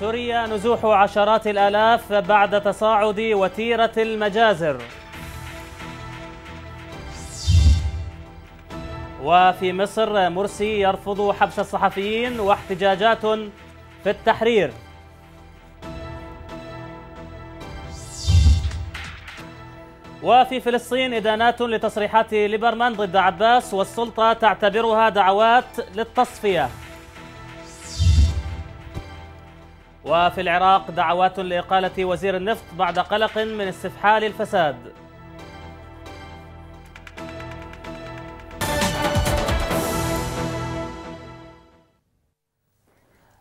سوريا نزوح عشرات الآلاف بعد تصاعد وتيرة المجازر وفي مصر مرسي يرفض حبس الصحفيين واحتجاجات في التحرير وفي فلسطين إدانات لتصريحات ليبرمان ضد عباس والسلطة تعتبرها دعوات للتصفية وفي العراق دعوات لإقالة وزير النفط بعد قلق من استفحال الفساد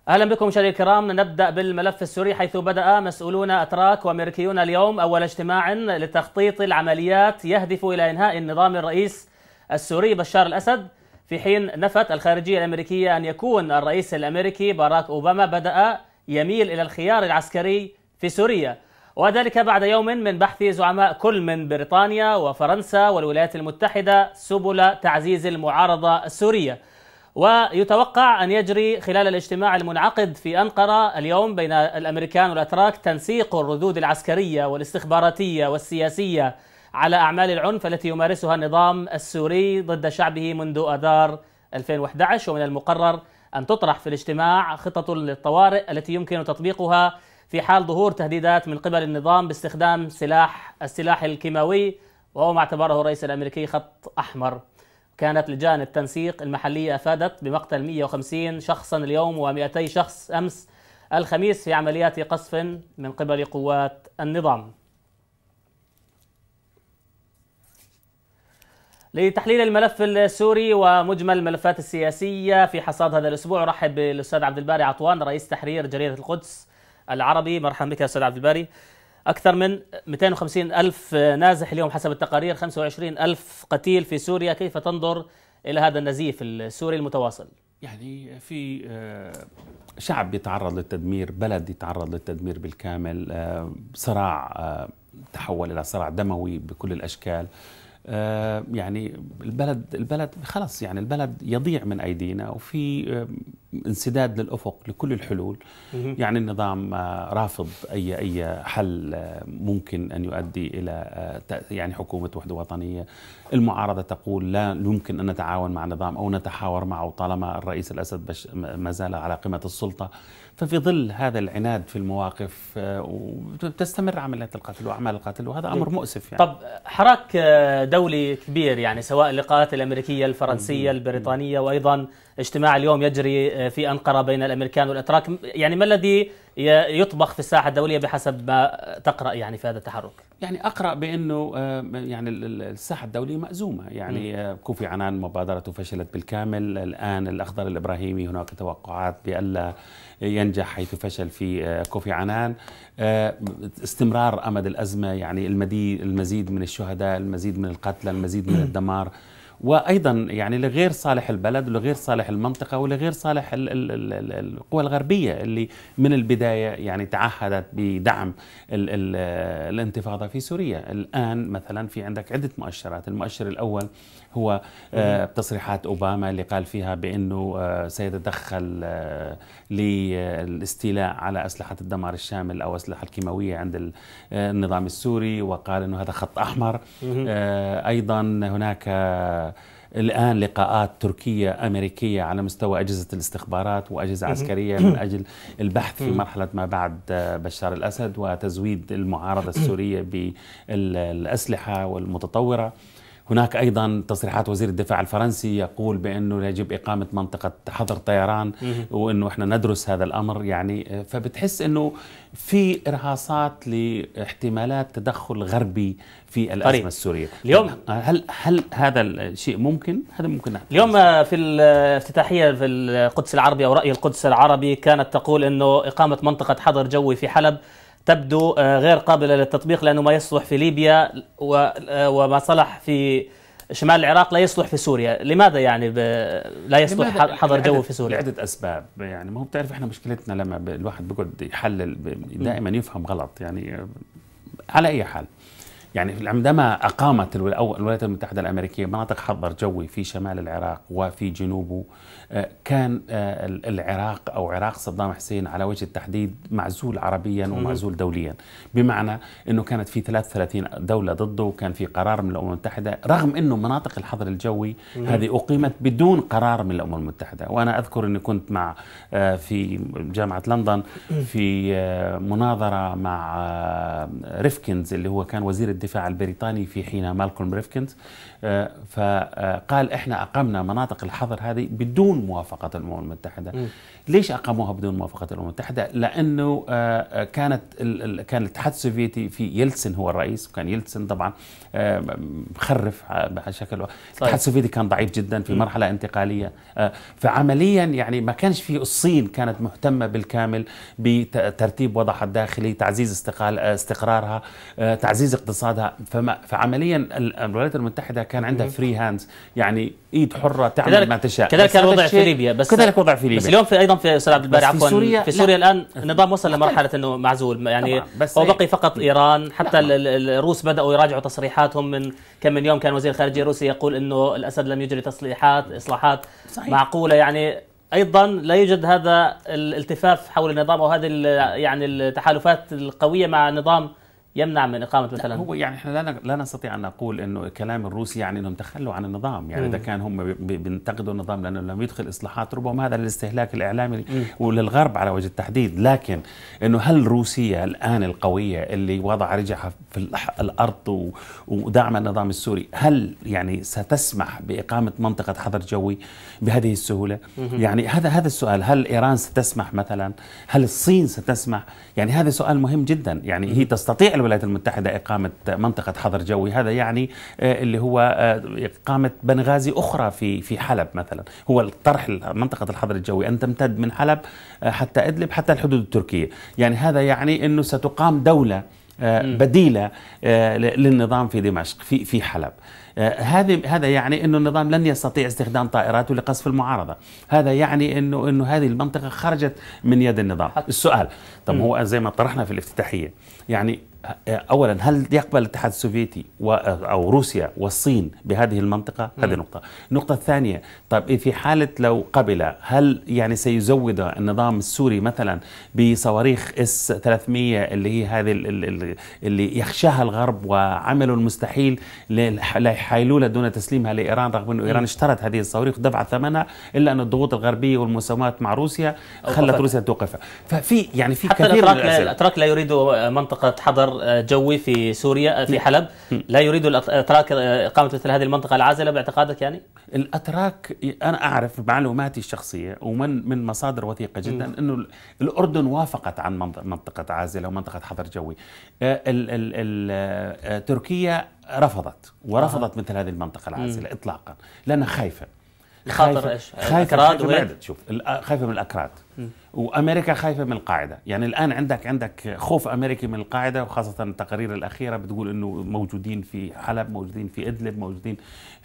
اهلا بكم مشاهدينا الكرام نبدا بالملف السوري حيث بدا مسؤولون اتراك وامريكيون اليوم اول اجتماع لتخطيط العمليات يهدف الى انهاء النظام الرئيس السوري بشار الاسد في حين نفت الخارجيه الامريكيه ان يكون الرئيس الامريكي باراك اوباما بدا يميل إلى الخيار العسكري في سوريا وذلك بعد يوم من بحث زعماء كل من بريطانيا وفرنسا والولايات المتحدة سبل تعزيز المعارضة السورية ويتوقع أن يجري خلال الاجتماع المنعقد في أنقرة اليوم بين الأمريكان والأتراك تنسيق الردود العسكرية والاستخباراتية والسياسية على أعمال العنف التي يمارسها النظام السوري ضد شعبه منذ آذار 2011 ومن المقرر أن تطرح في الاجتماع خطط للطوارئ التي يمكن تطبيقها في حال ظهور تهديدات من قبل النظام باستخدام سلاح السلاح الكيماوي وهو ما اعتبره الرئيس الأمريكي خط أحمر كانت لجان التنسيق المحلية أفادت بمقتل 150 شخصا اليوم و200 شخص أمس الخميس في عمليات قصف من قبل قوات النظام لتحليل الملف السوري ومجمل الملفات السياسية في حصاد هذا الأسبوع أرحب بالأستاذ عبد الباري عطوان رئيس تحرير جريدة القدس العربي مرحبا بك أستاذ عبد الباري أكثر من 250 ألف نازح اليوم حسب التقارير 25 ألف قتيل في سوريا كيف تنظر إلى هذا النزيف السوري المتواصل؟ يعني في آه، شعب بيتعرض للتدمير بلد يتعرض للتدمير بالكامل آه، صراع آه، تحول إلى صراع دموي بكل الأشكال آه، يعني البلد البلد خلص يعني البلد يضيع من ايدينا وفي آه، انسداد للافق لكل الحلول يعني النظام آه، رافض اي اي حل ممكن ان يؤدي الى يعني حكومه وحده وطنيه المعارضه تقول لا يمكن ان نتعاون مع نظام او نتحاور معه طالما الرئيس الاسد ما زال على قمه السلطه ففي ظل هذا العناد في المواقف آه، وتستمر عمليات القتل واعمال القتل وهذا امر طيب. مؤسف يعني طب حراك آه، دولي كبير يعني سواء اللقاءات الامريكيه الفرنسيه البريطانيه وايضا اجتماع اليوم يجري آه، في أنقرة بين الأمريكان والأتراك يعني ما الذي يطبخ في الساحة الدولية بحسب ما تقرأ يعني في هذا التحرك يعني أقرأ بأنه آه، يعني الساحة الدولية مأزومة يعني آه، كوفي عنان مبادرته فشلت بالكامل الآن الأخضر الإبراهيمي هناك توقعات بألا ينجح حيث فشل في كوفي عنان استمرار أمد الأزمة يعني المزيد من الشهداء المزيد من القتلى المزيد من الدمار وايضا يعني لغير صالح البلد ولغير صالح المنطقه ولغير صالح القوى الغربيه اللي من البدايه يعني تعهدت بدعم الـ الـ الانتفاضه في سوريا الان مثلا في عندك عده مؤشرات المؤشر الاول هو آه، تصريحات اوباما اللي قال فيها بانه آه، سيتدخل آه، للاستيلاء على اسلحه الدمار الشامل او اسلحه الكيماويه عند النظام السوري وقال انه هذا خط احمر ايضا هناك الان لقاءات تركيه امريكيه على مستوى اجهزه الاستخبارات واجهزه عسكريه من اجل البحث في مرحله ما بعد بشار الاسد وتزويد المعارضه السوريه بالاسلحه والمتطوره هناك أيضا تصريحات وزير الدفاع الفرنسي يقول بأنه يجب إقامة منطقة حظر طيران وأنه إحنا ندرس هذا الأمر يعني فبتحس أنه في إرهاصات لاحتمالات تدخل غربي في الأزمة طريق. السورية اليوم هل هل هذا الشيء ممكن؟ هذا ممكن نحن اليوم في الافتتاحية في القدس العربي أو رأي القدس العربي كانت تقول أنه إقامة منطقة حظر جوي في حلب تبدو آه، غير قابلة للتطبيق لأنه ما يصلح في ليبيا آه، وما صلح في شمال العراق لا يصلح في سوريا لماذا يعني ب... لا يصلح حظر جو في سوريا لعدة أسباب يعني ما هو بتعرف إحنا مشكلتنا لما الواحد بيقعد يحلل دائما يفهم غلط يعني على أي حال يعني عندما اقامت الولايات المتحده الامريكيه مناطق حظر جوي في شمال العراق وفي جنوبه آه، كان آه، العراق او عراق صدام حسين على وجه التحديد معزول عربيا ومعزول دوليا بمعنى انه كانت في 33 دوله ضده وكان في قرار من الامم المتحده رغم انه مناطق الحظر الجوي هذه اقيمت بدون قرار من الامم المتحده وانا اذكر اني كنت مع آه، في جامعه لندن في مناظره مع ريفكنز اللي هو كان وزير الدفاع البريطاني في حين مالكولم ريفكنز آه، فقال احنا اقمنا مناطق الحظر هذه بدون موافقه الامم المتحده ليش اقاموها بدون موافقه الامم المتحده لانه آه، آه، كانت كان الاتحاد السوفيتي في يلتسن هو الرئيس وكان يلتسن طبعا مخرف بشكل الاتحاد السوفيتي كان ضعيف جدا في مرحله انتقاليه فعمليا يعني ما كانش في الصين كانت مهتمه بالكامل بترتيب وضعها الداخلي تعزيز استقال استقرارها تعزيز اقتصاد اقتصادها فما فعمليا الولايات المتحده كان عندها فري هاندز يعني ايد حره تعمل كذلك ما تشاء كذلك كان الوضع في ليبيا بس كذلك وضع في ليبيا بس اليوم في ايضا في استاذ عبد الباري عفوا في سوريا, في سوريا الان النظام وصل لمرحله انه معزول يعني هو بقي فقط ايران حتى الروس بداوا يراجعوا تصريحاتهم من كم من يوم كان وزير الخارجيه الروسي يقول انه الاسد لم يجري تصليحات اصلاحات صحيح. معقوله يعني ايضا لا يوجد هذا الالتفاف حول النظام وهذه يعني التحالفات القويه مع نظام يمنع من اقامه مثلا هو يعني احنا لا لا نستطيع ان نقول انه كلام الروسي يعني انهم تخلوا عن النظام يعني اذا كان هم بينتقدوا النظام لانه لم يدخل اصلاحات ربما هذا للاستهلاك الاعلامي م. وللغرب على وجه التحديد لكن انه هل روسيا الان القويه اللي وضع رجعها في الارض ودعم النظام السوري هل يعني ستسمح باقامه منطقه حظر جوي بهذه السهوله م. يعني هذا هذا السؤال هل ايران ستسمح مثلا هل الصين ستسمح يعني هذا سؤال مهم جدا يعني هي تستطيع الولايات المتحدة إقامة منطقة حظر جوي هذا يعني آه، اللي هو آه، إقامة بنغازي أخرى في في حلب مثلا هو الطرح منطقة الحظر الجوي أن تمتد من حلب آه، حتى إدلب حتى الحدود التركية يعني هذا يعني أنه ستقام دولة بديله للنظام في دمشق في في حلب هذه هذا يعني انه النظام لن يستطيع استخدام طائراته لقصف المعارضه هذا يعني انه انه هذه المنطقه خرجت من يد النظام السؤال طب هو زي ما طرحنا في الافتتاحيه يعني اولا هل يقبل الاتحاد السوفيتي او روسيا والصين بهذه المنطقه؟ هذه نقطه. النقطه الثانيه طيب إيه، في حاله لو قبل هل يعني سيزود النظام السوري مثلا بصواريخ اس 300 اللي هي هذه اللي يخشاها الغرب وعملوا المستحيل لحيلوله دون تسليمها لايران رغم انه ايران اشترت هذه الصواريخ ودفعت ثمنها الا ان الضغوط الغربيه والمساومات مع روسيا خلت روسيا توقفها. ففي يعني في كثير الاتراك لا, الأتراك لا يريد منطقه حضر مطار آه، جوي في سوريا آه، في حلب لا يريد الاتراك آه، اقامه مثل هذه المنطقه العازله باعتقادك يعني؟ الاتراك انا اعرف معلوماتي الشخصيه ومن من مصادر وثيقه جدا انه الاردن وافقت عن منطقه عازله ومنطقه حظر جوي. الـ الـ الـ تركيا رفضت ورفضت آه. مثل هذه المنطقه العازله اطلاقا لانها خايفه. خايفه, خايفة, خايفة شوف خايفه من الاكراد. وامريكا خايفه من القاعده يعني الان عندك عندك خوف امريكي من القاعده وخاصه التقارير الاخيره بتقول انه موجودين في حلب موجودين في ادلب موجودين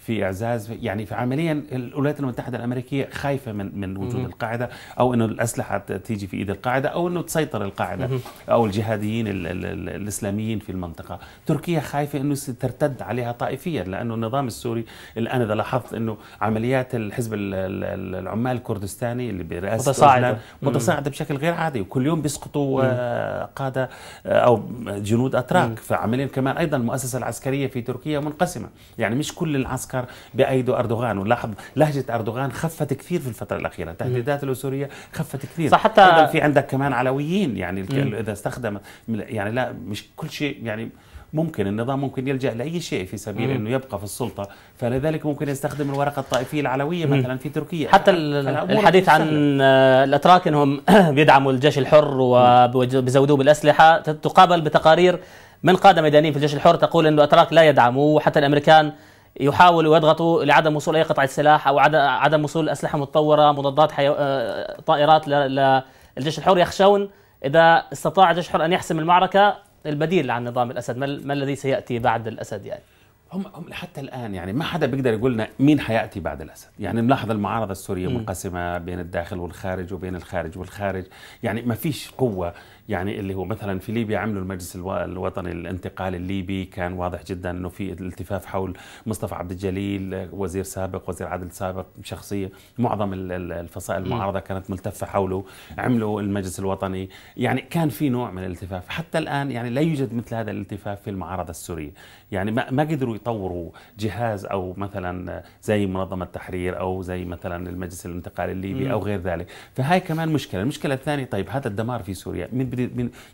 في اعزاز يعني في عمليا الولايات المتحده الامريكيه خايفه من من وجود القاعده او انه الاسلحه تيجي في ايد القاعده او انه تسيطر القاعده او الجهاديين الـ الـ الـ الاسلاميين في المنطقه، تركيا خايفه انه ترتد عليها طائفيا لانه النظام السوري الان اذا لاحظت انه عمليات الحزب العمال الكردستاني اللي برئاسه متصاعده متصاعده بشكل غير عادي وكل يوم بيسقطوا آه، قاده آه، او جنود اتراك فعمليا كمان ايضا المؤسسه العسكريه في تركيا منقسمه يعني مش كل العسكر معسكر بايده اردوغان ولاحظ لهجه اردوغان خفت كثير في الفتره الاخيره تهديداته السوريه خفت كثير صح حتى ايضا في عندك كمان علويين يعني اذا استخدم يعني لا مش كل شيء يعني ممكن النظام ممكن يلجا لاي شيء في سبيل مم. انه يبقى في السلطه فلذلك ممكن يستخدم الورقه الطائفيه العلويه مثلا في تركيا حتى الحديث عن الاتراك انهم بيدعموا الجيش الحر وبيزودوه بالاسلحه تقابل بتقارير من قاده ميدانيين في الجيش الحر تقول انه الاتراك لا يدعموه وحتى الامريكان يحاولوا ويضغطوا لعدم وصول اي قطعه سلاح او عدم وصول اسلحه متطوره مضادات حيو... آه، طائرات للجيش الحر يخشون اذا استطاع الجيش الحر ان يحسم المعركه البديل عن نظام الاسد ما, ما الذي سياتي بعد الاسد يعني هم هم لحتى الان يعني ما حدا بيقدر يقول لنا مين حياتي بعد الاسد، يعني بنلاحظ المعارضه السوريه منقسمه بين الداخل والخارج وبين الخارج والخارج، يعني ما فيش قوه يعني اللي هو مثلا في ليبيا عملوا المجلس الوطني الانتقالي الليبي كان واضح جدا انه في التفاف حول مصطفى عبد الجليل وزير سابق وزير عدل سابق شخصيه معظم الفصائل المعارضه كانت ملتفه حوله عملوا المجلس الوطني يعني كان في نوع من الالتفاف حتى الان يعني لا يوجد مثل هذا الالتفاف في المعارضه السوريه يعني ما ما قدروا يطوروا جهاز او مثلا زي منظمه التحرير او زي مثلا المجلس الانتقالي الليبي او غير ذلك فهاي كمان مشكله المشكله الثانيه طيب هذا الدمار في سوريا من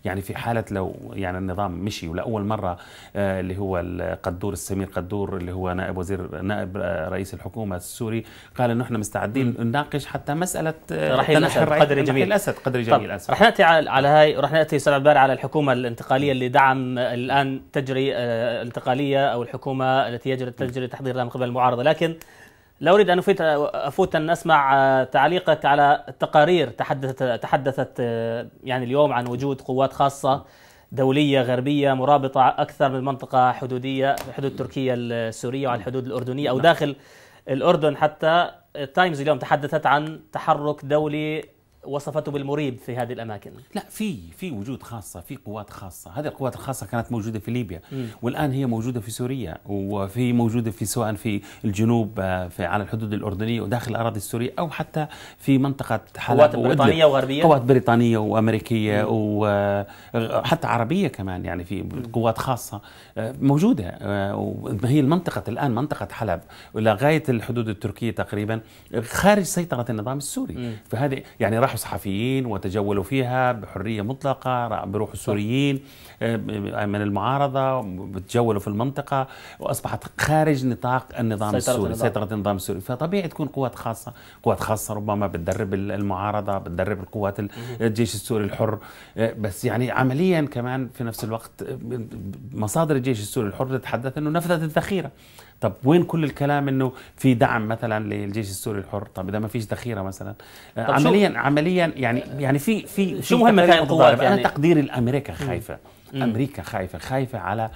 يعني في حاله لو يعني النظام مشي ولاول مره آه، اللي هو القدور السمير قدور اللي هو نائب وزير نائب آه، رئيس الحكومه السوري قال انه احنا مستعدين نناقش حتى مساله آه، رحيل الاسد قدر جميل الاسد قدر جميل الاسد رح ناتي على هاي رح ناتي استاذ عبار على الحكومه الانتقاليه اللي دعم الان تجري انتقاليه او الحكومه التي يجري تجري تحضير من قبل المعارضه لكن لا أريد أن أفوت أن أسمع تعليقك على التقارير تحدثت, تحدثت يعني اليوم عن وجود قوات خاصة دولية غربية مرابطة أكثر من منطقة حدودية حدود تركيا السورية وعلى الحدود الأردنية أو نعم. داخل الأردن حتى التايمز اليوم تحدثت عن تحرك دولي وصفته بالمريب في هذه الاماكن لا في في وجود خاصه في قوات خاصه هذه القوات الخاصه كانت موجوده في ليبيا والان هي موجوده في سوريا وفي موجوده في سواء في الجنوب آه، في على الحدود الاردنيه وداخل الاراضي السوريه او حتى في منطقه حلب قوات بريطانيه وغربيه قوات بريطانيه وامريكيه وحتى آه، عربيه كمان يعني في قوات خاصه آه، موجوده هي المنطقه الان منطقه حلب لغايه الحدود التركيه تقريبا خارج سيطره النظام السوري فهذه يعني راح صحفيين وتجولوا فيها بحريه مطلقه بيروحوا السوريين آه، من المعارضه بتجولوا في المنطقه واصبحت خارج نطاق النظام سيطرة السوري النظام. سيطره النظام السوري فطبيعي تكون قوات خاصه قوات خاصه ربما بتدرب المعارضه بتدرب القوات الجيش السوري الحر آه، بس يعني عمليا كمان في نفس الوقت آه، مصادر الجيش السوري الحر تتحدث انه نفذت الذخيره طب وين كل الكلام انه في دعم مثلا للجيش السوري الحر طب اذا ما فيش ذخيره مثلا عمليا عمليا يعني يعني في في شو مهم كان القوات يعني انا تقديري الامريكا خايفه مم. امريكا خايفه خايفه على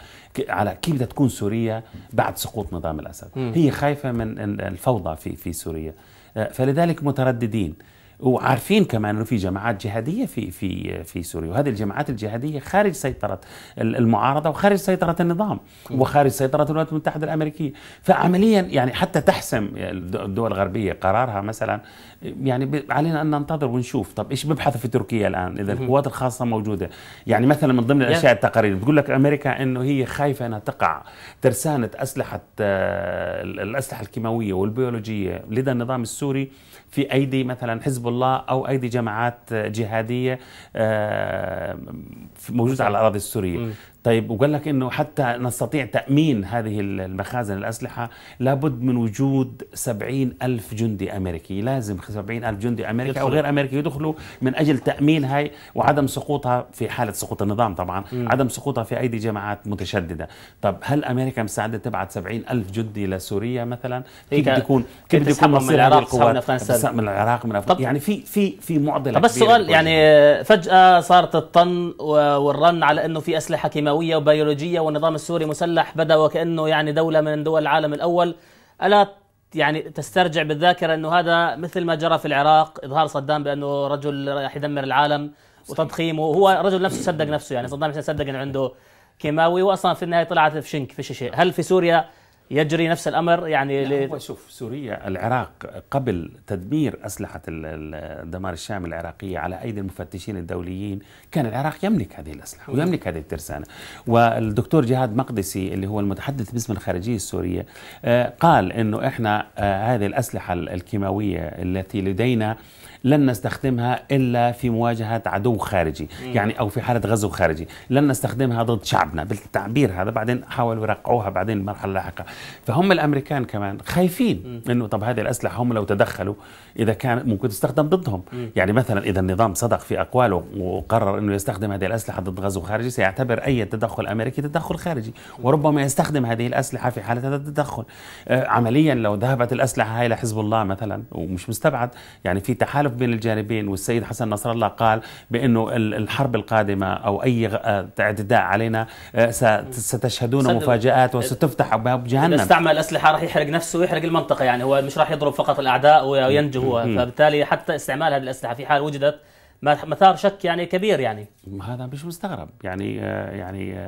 على كيف بدها تكون سوريا بعد سقوط نظام الاسد مم. هي خايفه من الفوضى في في سوريا آه، فلذلك مترددين وعارفين كمان انه في جماعات جهاديه في في في سوريا وهذه الجماعات الجهاديه خارج سيطره المعارضه وخارج سيطره النظام وخارج سيطره الولايات المتحده الامريكيه فعمليا يعني حتى تحسم الدول الغربيه قرارها مثلا يعني علينا ان ننتظر ونشوف طب ايش بيبحثوا في تركيا الان اذا القوات الخاصه موجوده يعني مثلا من ضمن الاشياء التقارير بتقول لك امريكا انه هي خايفه انها تقع ترسانه اسلحه آه، الاسلحه الكيماويه والبيولوجيه لدى النظام السوري في ايدي مثلا حزب الله او ايدي جماعات جهاديه آه، موجوده على الاراضي السوريه طيب وقال لك انه حتى نستطيع تامين هذه المخازن الاسلحه لابد من وجود 70 الف جندي امريكي لازم 70 الف جندي امريكي يدخل. او غير امريكي يدخلوا من اجل تامين هاي وعدم سقوطها في حاله سقوط النظام طبعا م. عدم سقوطها في ايدي جماعات متشدده طب هل امريكا مستعده تبعت 70 الف جندي لسوريا مثلا إيه، كيف بده يكون كيف بده يكون مصير من العراق من افغانستان من العراق من افغانستان يعني في في في معضله طب سؤال يعني فجاه صارت الطن والرن على انه في اسلحه كيماويه ثانويه وبيولوجيه والنظام السوري مسلح بدا وكانه يعني دوله من دول العالم الاول الا يعني تسترجع بالذاكره انه هذا مثل ما جرى في العراق اظهار صدام بانه رجل راح يدمر العالم وتضخيمه هو رجل نفسه صدق نفسه يعني صدام حسين صدق انه عنده كيماوي واصلا في النهايه طلعت في شنك في شيء هل في سوريا يجري نفس الامر يعني لا هو شوف سوريا العراق قبل تدمير اسلحه الدمار الشامل العراقيه على ايدي المفتشين الدوليين كان العراق يملك هذه الاسلحه ويملك هذه الترسانه والدكتور جهاد مقدسي اللي هو المتحدث باسم الخارجيه السوريه آه، قال انه احنا آه، هذه الاسلحه الكيماويه التي لدينا لن نستخدمها الا في مواجهه عدو خارجي مم. يعني او في حاله غزو خارجي لن نستخدمها ضد شعبنا بالتعبير هذا بعدين حاولوا يرقعوها بعدين المرحله اللاحقه فهم الامريكان كمان خايفين انه طب هذه الاسلحه هم لو تدخلوا اذا كان ممكن تستخدم ضدهم م. يعني مثلا اذا النظام صدق في اقواله وقرر انه يستخدم هذه الاسلحه ضد غزو خارجي سيعتبر اي تدخل امريكي تدخل خارجي وربما يستخدم هذه الاسلحه في حاله هذا التدخل آه، عمليا لو ذهبت الاسلحه هاي لحزب الله مثلا ومش مستبعد يعني في تحالف بين الجانبين والسيد حسن نصر الله قال بانه الحرب القادمه او اي آه، اعتداء علينا آه، ستشهدون مفاجات وستفتح ابواب جهنم جهنم اذا استعمل اسلحه راح يحرق نفسه ويحرق المنطقه يعني هو مش راح يضرب فقط الاعداء وينجو هو فبالتالي حتى استعمال هذه الاسلحه في حال وجدت مثار شك يعني كبير يعني هذا مش مستغرب يعني آه، يعني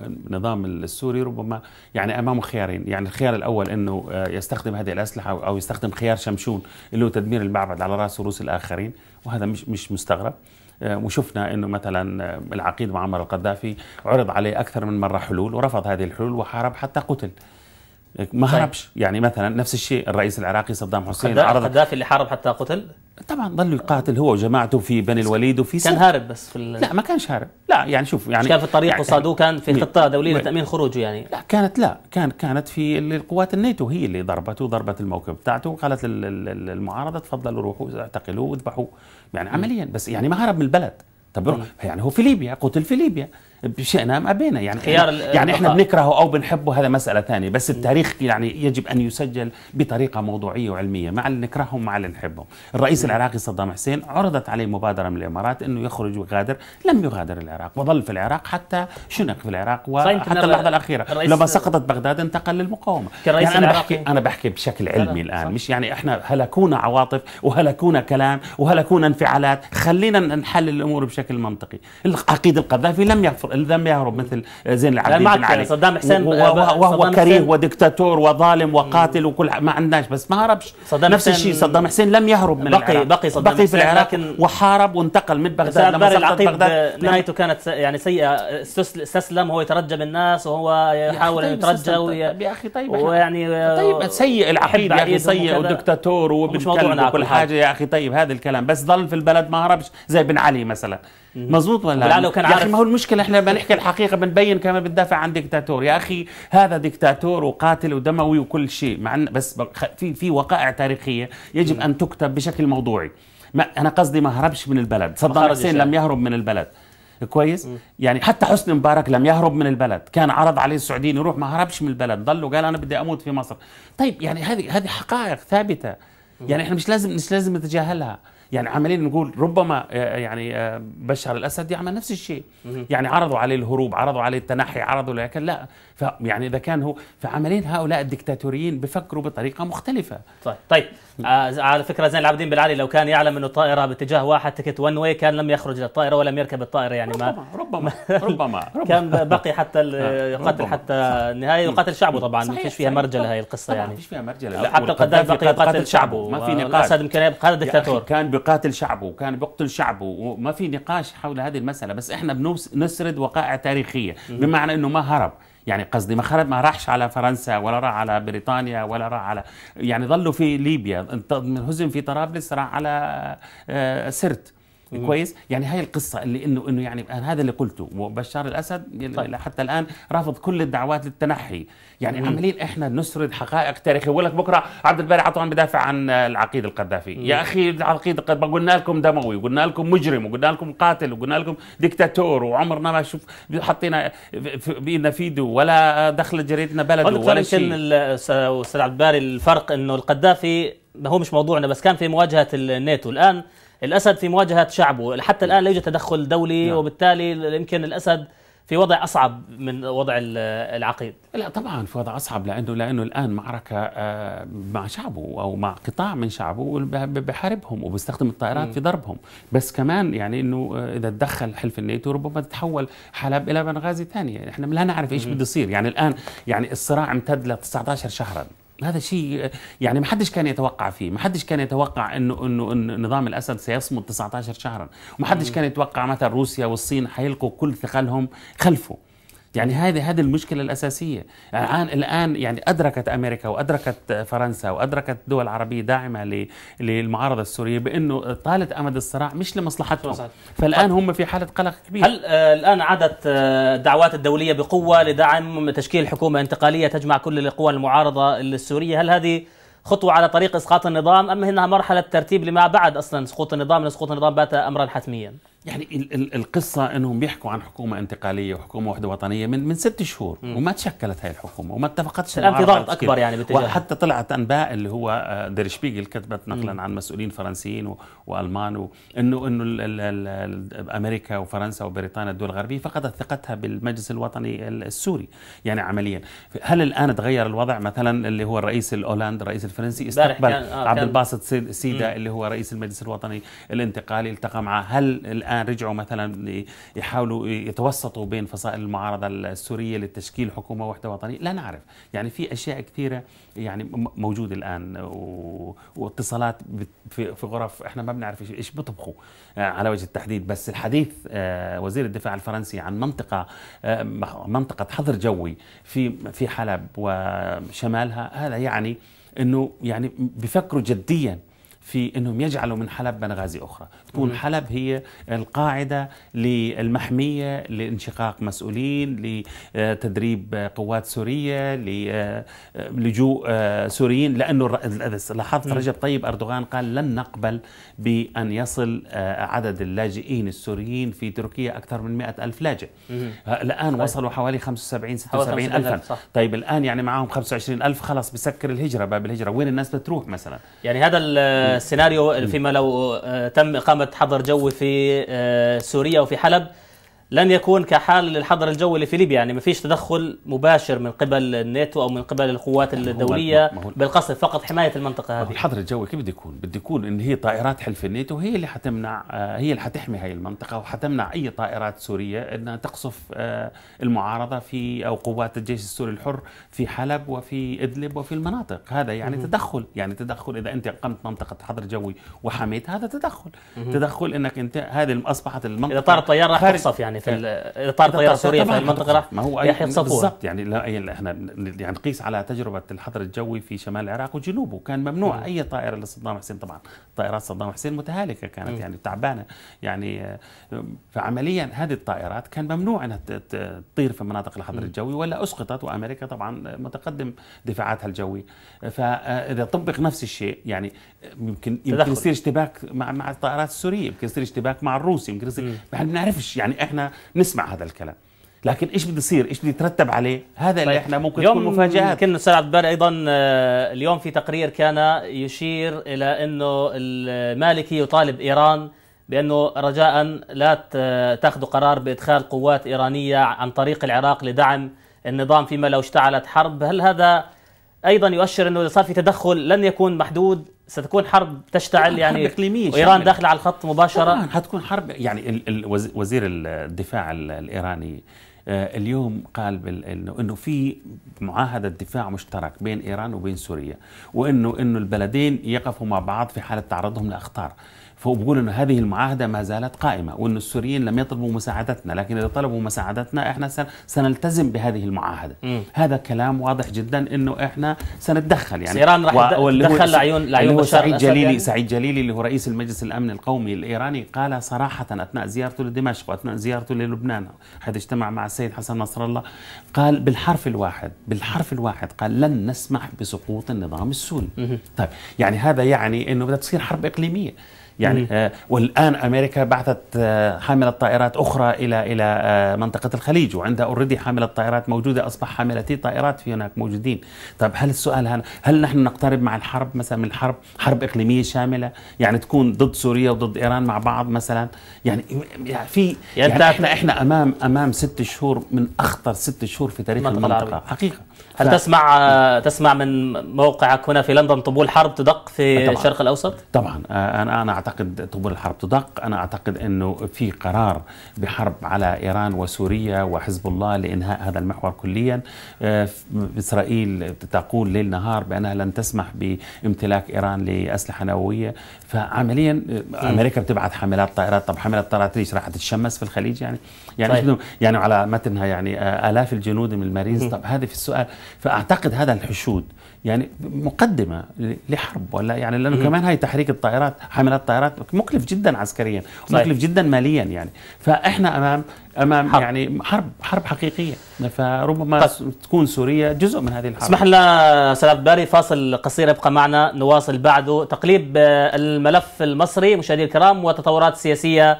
النظام آه، السوري ربما يعني امامه خيارين يعني الخيار الاول انه آه، يستخدم هذه الاسلحه او يستخدم خيار شمشون اللي هو تدمير المعبد على راس روس الاخرين وهذا مش مش مستغرب وشفنا انه مثلا العقيد معمر القذافي عرض عليه اكثر من مره حلول ورفض هذه الحلول وحارب حتى قتل ما هربش يعني مثلا نفس الشيء الرئيس العراقي صدام حسين عرض القذافي اللي حارب حتى قتل طبعا ظل يقاتل هو وجماعته في بني الوليد وفي كان هارب بس في لا ما كانش هارب لا يعني شوف يعني كان في الطريق يعني وصادوه كان في خطه دوليه لتامين خروجه يعني لا كانت لا كان كانت في القوات الناتو هي اللي ضربته ضربت الموكب بتاعته وقالت للمعارضه تفضلوا روحوا اعتقلوه واذبحوه يعني عمليا بس يعني ما هرب من البلد طب روح يعني هو في ليبيا قتل في ليبيا بشئنا ما بينا يعني خيار يعني احنا يعني بنكرهه او بنحبه هذا مساله ثانيه بس التاريخ يعني يجب ان يسجل بطريقه موضوعيه وعلميه مع اللي نكرههم مع اللي نحبهم الرئيس العراقي صدام حسين عرضت عليه مبادره من الامارات انه يخرج ويغادر لم يغادر العراق وظل في العراق حتى شنق في العراق وحتى اللحظه الاخيره لما سقطت بغداد انتقل للمقاومه يعني انا بحكي انا بحكي بشكل علمي الان صح. مش يعني احنا هلكونا عواطف وهلكونا كلام وهلكونا انفعالات خلينا نحلل الامور بشكل بشكل منطقي العقيد القذافي لم يهرب لم يهرب مثل زين العابدين يعني علي صدام حسين وهو كريه ودكتاتور وظالم وقاتل وكل ما عندناش بس ما هربش صدام نفس الشيء صدام حسين لم يهرب من بقي العراق بقي صدام بقي في العراق لكن وحارب وانتقل من بغداد لما العقيد بغداد نهايته كانت يعني سيئه استسلم هو يترجى بالناس وهو يحاول ان طيب، يترجى طيب يا اخي طيب ويعني طيب آه، سيء العقيد يا اخي سيء ودكتاتور وبنتكلم وكل حاجه يا اخي طيب هذا الكلام بس ظل في البلد ما هربش زي بن علي مثلا مزبوط ولا لا كان عارف يا اخي ما هو المشكله احنا بنحكي نحكي الحقيقه بنبين كما بندافع عن دكتاتور يا اخي هذا دكتاتور وقاتل ودموي وكل شيء مع بس في في وقائع تاريخيه يجب نعم. ان تكتب بشكل موضوعي ما انا قصدي ما هربش من البلد صدام حسين لم يهرب من البلد كويس يعني حتى حسني مبارك لم يهرب من البلد كان عرض عليه السعوديين يروح ما هربش من البلد ضل وقال انا بدي اموت في مصر طيب يعني هذه هذه حقائق ثابته يعني احنا مش لازم مش لازم نتجاهلها يعني عمليا نقول ربما آه، آه، يعني آه، بشار الاسد يعمل نفس الشيء يعني عرضوا عليه الهروب عرضوا عليه التنحي عرضوا لكن لا يعني اذا كان هو فعمليا هؤلاء الدكتاتوريين بفكروا بطريقه مختلفه طيب طيب آه على فكره زين العابدين بالعلي لو كان يعلم انه الطائره باتجاه واحد تكت ون واي كان لم يخرج للطائره ولم يركب الطائره يعني ما ربما ربما ربما, ربما كان بقي حتى نعم، يقاتل حتى النهايه يقاتل شعبه طبعا ما فيش فيها مرجله هاي القصه يعني ما فيش فيها مرجله لا حتى القذافي بقي يقاتل شعبه ما في نقاش هذا كان يبقى دكتاتور كان بيقاتل شعبه وكان بيقتل شعبه وما في نقاش حول هذه المساله بس احنا بنسرد وقائع تاريخيه بمعنى انه ما هرب يعني قصدي ما خرج ما راحش على فرنسا ولا راح على بريطانيا ولا راح على يعني ظلوا في ليبيا انهزم في طرابلس راح على آه، سرت كويس يعني هاي القصه اللي انه انه يعني هذا اللي قلته وبشار الاسد طيب. حتى الان رافض كل الدعوات للتنحي يعني مم. عمالين احنا نسرد حقائق تاريخيه بقول لك بكره عبد الباري عطوان بدافع عن العقيد القذافي يا اخي العقيد القذافي قلنا لكم دموي وقلنا لكم مجرم وقلنا لكم قاتل وقلنا لكم ديكتاتور وعمرنا ما شوف حطينا بايدنا فيدو ولا دخل جريدتنا بلد ولا شيء استاذ عبد الباري الفرق انه القذافي هو مش موضوعنا بس كان في مواجهه الناتو الان الأسد في مواجهة شعبه حتى الآن لا يوجد تدخل دولي نعم. وبالتالي يمكن الأسد في وضع اصعب من وضع العقيد لا طبعا في وضع اصعب لانه لانه الان معركه آه، مع شعبه او مع قطاع من شعبه بحاربهم وبيستخدم الطائرات م. في ضربهم بس كمان يعني انه آه، اذا تدخل حلف الناتو ربما تتحول حلب الى بنغازي ثانيه احنا لا نعرف ايش بده يصير يعني الان يعني الصراع امتد ل 19 شهرا هذا شيء يعني ما حدش كان يتوقع فيه ما حدش كان يتوقع انه انه نظام الاسد سيصمد 19 شهرا وما حدش كان يتوقع مثلا روسيا والصين حيلقوا كل ثقلهم خلفه يعني هذه هذه المشكله الاساسيه يعني الان يعني ادركت امريكا وادركت فرنسا وادركت دول عربيه داعمه للمعارضه السوريه بانه طالت امد الصراع مش لمصلحتهم فالان طيب. هم في حاله قلق كبير هل آه الان عادت الدعوات آه، الدوليه بقوه لدعم تشكيل حكومه انتقاليه تجمع كل القوى المعارضه السوريه هل هذه خطوة على طريق إسقاط النظام أم إنها مرحلة ترتيب لما بعد أصلا سقوط النظام لأن سقوط النظام بات أمرا حتميا يعني القصة أنهم بيحكوا عن حكومة انتقالية وحكومة وحدة وطنية من من ست شهور م. وما تشكلت هاي الحكومة وما اتفقتش الآن في ضغط أكبر يعني باتجاه وحتى طلعت أنباء اللي هو آه، دير شبيجل كتبت نقلا م. عن مسؤولين فرنسيين وألمان أنه أنه أمريكا وفرنسا وبريطانيا الدول الغربية فقدت ثقتها بالمجلس الوطني السوري يعني عمليا هل الآن تغير الوضع مثلا اللي هو الرئيس الأولاند الرئيس الفرنسي استقبل آه، عبد الباسط سيدا اللي هو رئيس المجلس الوطني الانتقالي التقى معه هل الآن الآن رجعوا مثلا يحاولوا يتوسطوا بين فصائل المعارضة السورية لتشكيل حكومة وحده وطنية لا نعرف يعني في أشياء كثيرة يعني موجودة الآن واتصالات في غرف احنا ما بنعرف ايش بيطبخوا آه، على وجه التحديد بس الحديث آه، وزير الدفاع الفرنسي عن منطقة آه، منطقة حظر جوي في في حلب وشمالها هذا يعني انه يعني بفكروا جديا في انهم يجعلوا من حلب بنغازي اخرى، تكون حلب هي القاعده للمحميه لانشقاق مسؤولين، لتدريب قوات سوريه، للجوء سوريين لانه لاحظت رجب طيب اردوغان قال لن نقبل بان يصل آه، عدد اللاجئين السوريين في تركيا اكثر من 100 ألف لاجئ. آه، الان وصلوا حوالي 75 76 الف طيب الان يعني معهم 25 ألف خلص بسكر الهجره باب الهجره وين الناس بتروح مثلا يعني هذا السيناريو فيما لو آه، تم إقامة حظر جوي في آه، سوريا وفي حلب لن يكون كحال الحظر الجوي اللي في ليبيا يعني ما فيش تدخل مباشر من قبل الناتو او من قبل القوات الدوليه بالقصد فقط حمايه المنطقه هذه الحظر الجوي كيف بده يكون بده يكون ان هي طائرات حلف الناتو هي اللي حتمنع آه، هي اللي حتحمي هاي المنطقه وحتمنع اي طائرات سوريه انها تقصف آه، المعارضه في او قوات الجيش السوري الحر في حلب وفي ادلب وفي المناطق هذا يعني مه. تدخل يعني تدخل اذا انت اقمت منطقه حظر جوي وحميت هذا تدخل مه. تدخل انك انت هذه اصبحت المنطقه اذا طارت طياره تقصف يعني في اطار تيار سوريا في المنطقه راح ما هو يحيى بالضبط يعني لا يعني احنا يعني نقيس على تجربه الحظر الجوي في شمال العراق وجنوبه كان ممنوع م. اي طائره لصدام حسين طبعا طائرات صدام حسين متهالكه كانت م. يعني تعبانه يعني آه، فعمليا هذه الطائرات كان ممنوع انها تطير في مناطق الحظر الجوي ولا اسقطت وامريكا طبعا آه، متقدم دفاعاتها الجوي فاذا آه، طبق نفس الشيء يعني يمكن يمكن يصير اشتباك مع مع الطائرات السوريه يمكن يصير اشتباك مع الروسي يمكن يصير ما بنعرفش يعني احنا نسمع هذا الكلام لكن ايش بده يصير؟ ايش بده يترتب عليه؟ هذا اللي طيب. احنا ممكن تكون مفاجات يمكن استاذ عبد ايضا آه، اليوم في تقرير كان يشير الى انه المالكي يطالب ايران بانه رجاء لا تاخذوا قرار بادخال قوات ايرانيه عن طريق العراق لدعم النظام فيما لو اشتعلت حرب، هل هذا ايضا يؤشر انه صار في تدخل لن يكون محدود ستكون حرب تشتعل يعني حرب إقليمية وإيران داخلة على الخط مباشرة طبعا حتكون حرب يعني وزير الدفاع الإيراني آه، اليوم قال انه انه في معاهده دفاع مشترك بين ايران وبين سوريا وانه انه البلدين يقفوا مع بعض في حاله تعرضهم لاخطار فبقول انه هذه المعاهده ما زالت قائمه وان السوريين لم يطلبوا مساعدتنا لكن اذا طلبوا مساعدتنا احنا سنلتزم بهذه المعاهده مم. هذا كلام واضح جدا انه احنا سنتدخل يعني ايران راح تدخل لعيون لعيون بشار سعيد جليلي يعني؟ سعيد جليلي اللي هو رئيس المجلس الامن القومي الايراني قال صراحه اثناء زيارته لدمشق واثناء زيارته للبنان حيث اجتمع مع السيد حسن نصر الله قال بالحرف الواحد بالحرف الواحد قال لن نسمح بسقوط النظام السوري طيب يعني هذا يعني انه بدها تصير حرب اقليميه يعني آه، والان امريكا بعثت آه، حامله طائرات اخرى الى الى آه، منطقه الخليج وعندها اوريدي حامله طائرات موجوده اصبح حاملتي طائرات في هناك موجودين طب هل السؤال هنا هل نحن نقترب مع الحرب مثلا من الحرب حرب اقليميه شامله يعني تكون ضد سوريا وضد ايران مع بعض مثلا يعني, يعني في يعني احنا احنا امام امام ست شهور من اخطر ست شهور في تاريخ المنطقه حقيقه هل ف... تسمع تسمع من موقعك هنا في لندن طبول حرب تدق في طبعًا. الشرق الاوسط؟ طبعا آه، انا انا اعتقد طبول الحرب تدق، انا اعتقد انه في قرار بحرب على ايران وسوريا وحزب الله لانهاء هذا المحور كليا. آه، اسرائيل تقول ليل نهار بانها لن تسمح بامتلاك ايران لاسلحه نوويه، فعمليا آه، امريكا بتبعث حملات طائرات، طب حملات طائرات ليش راح تتشمس في الخليج يعني؟ يعني طيب. يعني على متنها يعني الاف الجنود من المارينز، طب هذه في السؤال فاعتقد هذا الحشود يعني مقدمه لحرب ولا يعني لانه كمان هاي تحريك الطائرات حملات الطائرات مكلف جدا عسكريا صحيح. مكلف جدا ماليا يعني فاحنا امام امام حرب. يعني حرب حرب حقيقيه فربما طيب. تكون سوريا جزء من هذه الحرب اسمح لنا سلام باري فاصل قصير يبقى معنا نواصل بعده تقليب آه، الملف المصري مشاهدي الكرام وتطورات سياسيه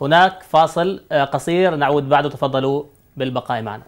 هناك فاصل آه، قصير نعود بعده تفضلوا بالبقاء معنا